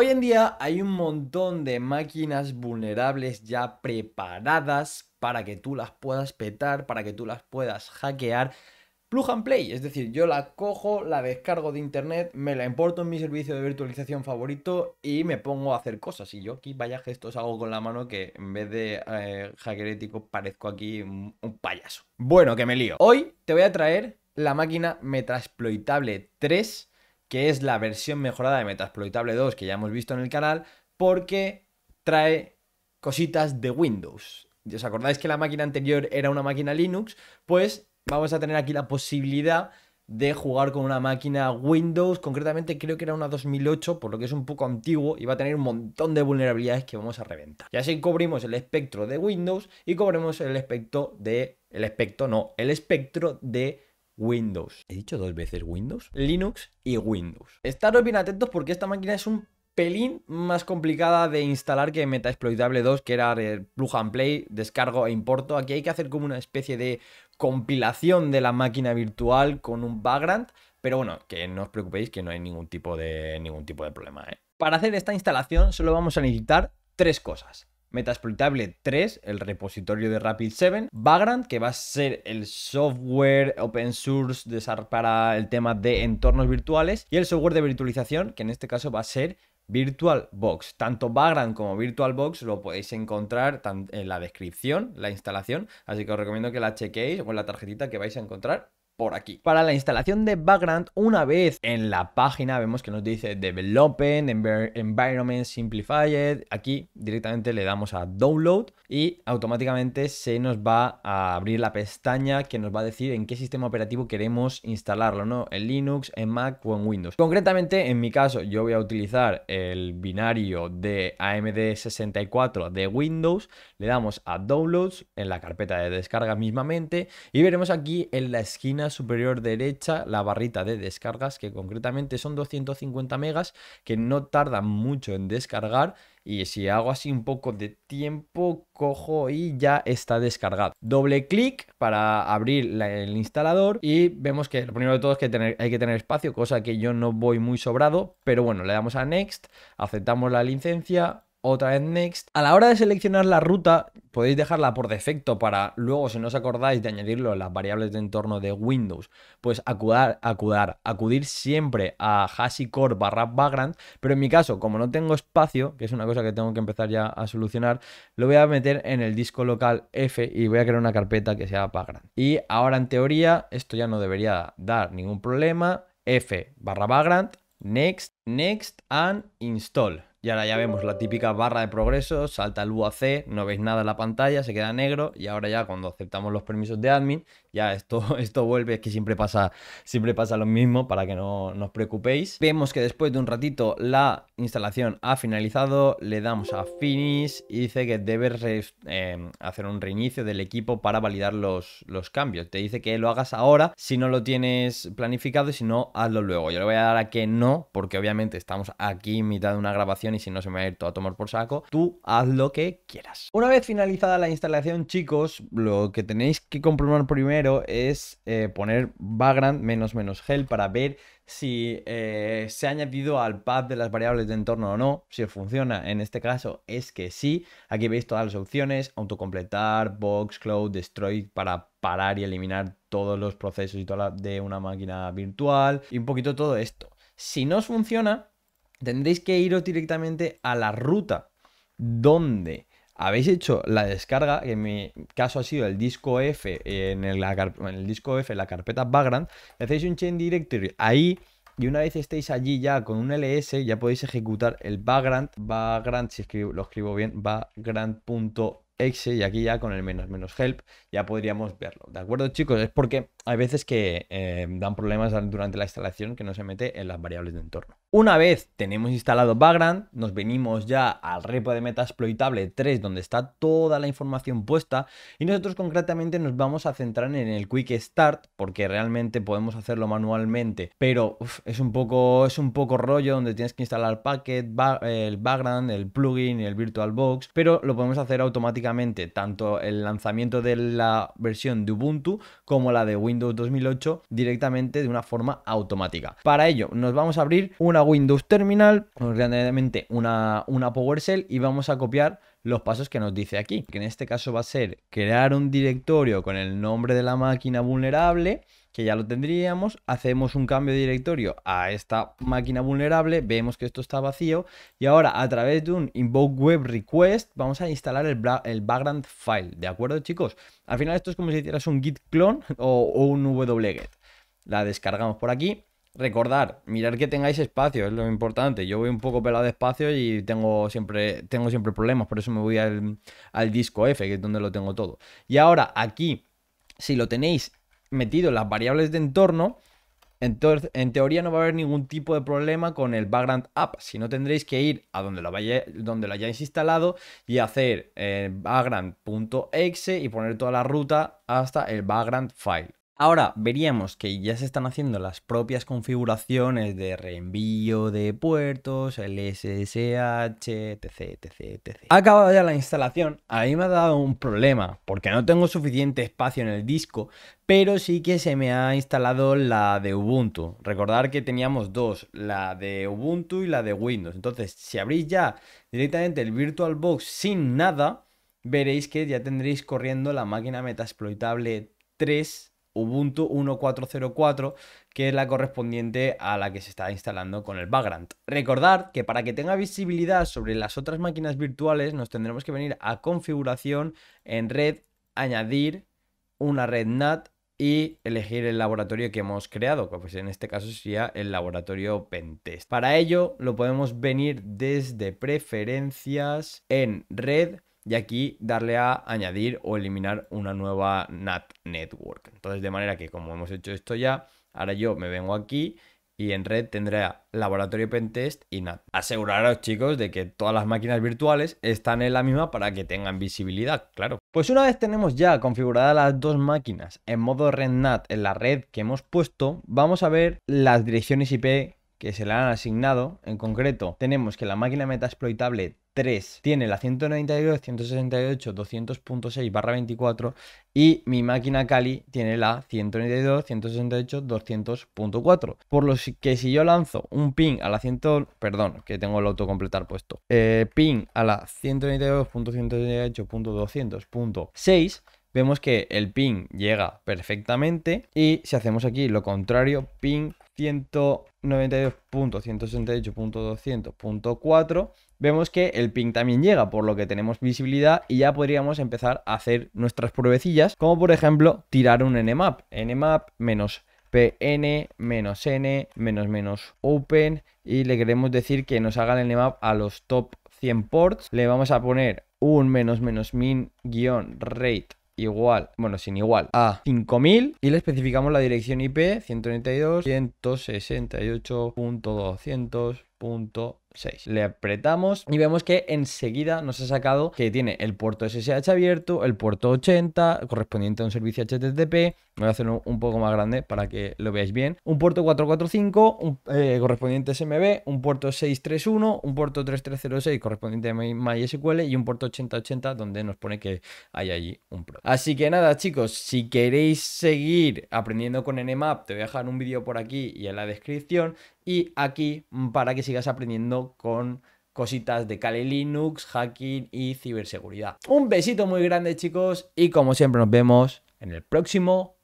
Hoy en día hay un montón de máquinas vulnerables ya preparadas para que tú las puedas petar, para que tú las puedas hackear. Plug and play, es decir, yo la cojo, la descargo de internet, me la importo en mi servicio de virtualización favorito y me pongo a hacer cosas. Y yo aquí, vaya gestos, hago con la mano que en vez de eh, hackerético parezco aquí un, payaso. Bueno, que me lío. Hoy te voy a traer la máquina Metasploitable 3 que es la versión mejorada de Metasploitable 2 que ya hemos visto en el canal, porque trae cositas de Windows. ¿Os acordáis que la máquina anterior era una máquina Linux? Pues vamos a tener aquí la posibilidad de jugar con una máquina Windows, concretamente creo que era una 2008, por lo que es un poco antiguo y va a tener un montón de vulnerabilidades que vamos a reventar. Y así cubrimos el espectro de Windows y cubrimos el espectro de... el espectro, no, el espectro de Windows. He dicho dos veces Windows, Linux y Windows. Estaros bien atentos porque esta máquina es un pelín más complicada de instalar que Meta Metaexploitable 2, que era el eh, plug and play, descargo e importo. Aquí hay que hacer como una especie de compilación de la máquina virtual con un background, pero bueno, que no os preocupéis que no hay ningún tipo de, ningún tipo de problema. ¿eh? Para hacer esta instalación solo vamos a necesitar tres cosas. Metasploitable 3, el repositorio de Rapid7, Vagrant, que va a ser el software open source para el tema de entornos virtuales, y el software de virtualización, que en este caso va a ser VirtualBox. Tanto Vagrant como VirtualBox lo podéis encontrar en la descripción, la instalación, así que os recomiendo que la chequeéis o en la tarjetita que vais a encontrar por aquí. Para la instalación de background, una vez en la página, vemos que nos dice Development, Environment Simplified. Aquí directamente le damos a Download y automáticamente se nos va a abrir la pestaña que nos va a decir en qué sistema operativo queremos instalarlo, ¿no? En Linux, en Mac o en Windows. Concretamente, en mi caso, yo voy a utilizar el binario de AMD 64 de Windows. Le damos a Downloads en la carpeta de descarga mismamente y veremos aquí en la esquina superior derecha la barrita de descargas, que concretamente son 250 megas, que no tardan mucho en descargar. Y si hago así un poco de tiempo, cojo y ya está descargado. Doble clic para abrir el instalador y vemos que lo primero de todo es que hay que tener espacio, cosa que yo no voy muy sobrado. Pero bueno, le damos a Next, aceptamos la licencia, otra vez next. A la hora de seleccionar la ruta, podéis dejarla por defecto para luego, si no os acordáis de añadirlo en las variables de entorno de Windows, pues acudar, acudar, acudir siempre a HashiCorp barra background, pero en mi caso, como no tengo espacio, que es una cosa que tengo que empezar ya a solucionar, lo voy a meter en el disco local F y voy a crear una carpeta que sea background. Y ahora en teoría, esto ya no debería dar ningún problema, F barra background, next, next and install. Y ahora ya vemos la típica barra de progreso, salta el UAC, no veis nada en la pantalla, se queda negro y ahora ya cuando aceptamos los permisos de admin, ya esto, esto vuelve, es que siempre pasa, siempre pasa lo mismo para que no, nos preocupéis. Vemos que después de un ratito la instalación ha finalizado, le damos a Finish y dice que debes em, hacer un reinicio del equipo para validar los, los cambios. Te dice que lo hagas ahora si no lo tienes planificado y si no, hazlo luego. Yo le voy a dar a que no porque obviamente estamos aquí en mitad de una grabación si no se me va a ir todo a tomar por saco, tú haz lo que quieras. Una vez finalizada la instalación, chicos, lo que tenéis que comprobar primero es eh, poner background menos menos gel para ver si eh, se ha añadido al path de las variables de entorno o no, si funciona. En este caso es que sí. Aquí veis todas las opciones, autocompletar, box, cloud, destroy para parar y eliminar todos los procesos y toda la de una máquina virtual y un poquito todo esto. Si no funciona, tendréis que iros directamente a la ruta donde habéis hecho la descarga, que en mi caso ha sido el disco F, en el, disco F, la carpeta background, hacéis un chain directory ahí y una vez estéis allí ya con un ls, ya podéis ejecutar el background, background, si lo escribo bien, background.exe y aquí ya con el menos menos help ya podríamos verlo, ¿de acuerdo chicos? Es porque hay veces que em, dan problemas durante la instalación que no se mete en las variables de entorno. Una vez tenemos instalado background, nos venimos ya al repo de meta exploitable 3 donde está toda la información puesta y nosotros concretamente nos vamos a centrar en el Quick Start porque realmente podemos hacerlo manualmente, pero es, un poco, es un poco rollo donde tienes que instalar packet, el background, el plugin, el VirtualBox, pero lo podemos hacer automáticamente tanto el lanzamiento de la versión de Ubuntu como la de Windows 2008 directamente de una forma automática. Para ello nos vamos a abrir una Windows Terminal, realmente una, una PowerShell y vamos a copiar los pasos que nos dice aquí, que en este caso va a ser crear un directorio con el nombre de la máquina vulnerable que ya lo tendríamos, hacemos un cambio de directorio a esta máquina vulnerable, vemos que esto está vacío y ahora a través de un invoke web request vamos a instalar el, el background file, ¿de acuerdo chicos? Al final esto es como si hicieras un git clone o, o un wget. La descargamos por aquí recordar, mirar que tengáis espacio, es lo importante. Yo voy un poco pelado de espacio y tengo siempre, tengo siempre problemas, por eso me voy al, al disco F, que es donde lo tengo todo. Y ahora aquí, si lo tenéis metido las variables de entorno, entonces en teoría no va a haber ningún tipo de problema con el background app, si no tendréis que ir a donde lo, donde hayáis instalado y hacer eh, background.exe y poner toda la ruta hasta el background file. Ahora veríamos que ya se están haciendo las propias configuraciones de reenvío de puertos, el SSH, etc, etc, etc. ya la instalación, Ahí me ha dado un problema, porque no tengo suficiente espacio en el disco, pero sí que se me ha instalado la de Ubuntu. Recordar que teníamos dos, la de Ubuntu y la de Windows. Entonces, si abrís ya directamente el VirtualBox sin nada, veréis que ya tendréis corriendo la máquina metaexploitable 3 Ubuntu 1.404, que es la correspondiente a la que se está instalando con el Vagrant. Recordar que para que tenga visibilidad sobre las otras máquinas virtuales, nos tendremos que venir a configuración en red, añadir una red NAT y elegir el laboratorio que hemos creado, que pues en este caso sería el laboratorio Pentest. Para ello lo podemos venir desde preferencias en red y aquí darle a añadir o eliminar una nueva NAT network. Entonces, de manera que como hemos hecho esto ya, ahora yo me vengo aquí y en red tendrá laboratorio pentest y NAT. los chicos, de que todas las máquinas virtuales están en la misma para que tengan visibilidad, claro. Pues una vez tenemos ya configuradas las dos máquinas en modo red NAT en la red que hemos puesto, vamos a ver las direcciones IP que se le han asignado. En concreto, tenemos que la máquina meta exploitable tiene la 192, 200.6 barra 24 y mi máquina Cali tiene la 192, 168, 200.4. Por lo que si yo lanzo un pin a la 100, perdón, que tengo el autocompletar puesto, eh, ping a la 192.168.200.6 vemos que el pin llega perfectamente y si hacemos aquí lo contrario, ping 192.168.200.4 vemos que el ping también llega, por lo que tenemos visibilidad y ya podríamos empezar a hacer nuestras pruebecillas, como por ejemplo tirar un nmap, nmap menos pn menos n menos menos open y le queremos decir que nos haga el nmap a los top 100 ports, le vamos a poner un menos menos min guión rate igual, bueno, sin igual, a 5000 y le especificamos la dirección IP 192.168.200.2 le apretamos y vemos que enseguida nos ha sacado que tiene el puerto SSH abierto, el puerto 80, correspondiente a un servicio HTTP. Voy a hacerlo un poco más grande para que lo veáis bien. Un puerto 445, un, eh, correspondiente SMB, un puerto 631, un puerto 3306, correspondiente a MySQL y un puerto 8080, donde nos pone que hay allí un pro. Así que nada, chicos, si queréis seguir aprendiendo con Nmap, te voy a dejar un vídeo por aquí y en la descripción y aquí mm, para que sigas aprendiendo con cositas de Kali Linux, hacking y ciberseguridad. Un besito muy grande chicos y como siempre nos vemos en el próximo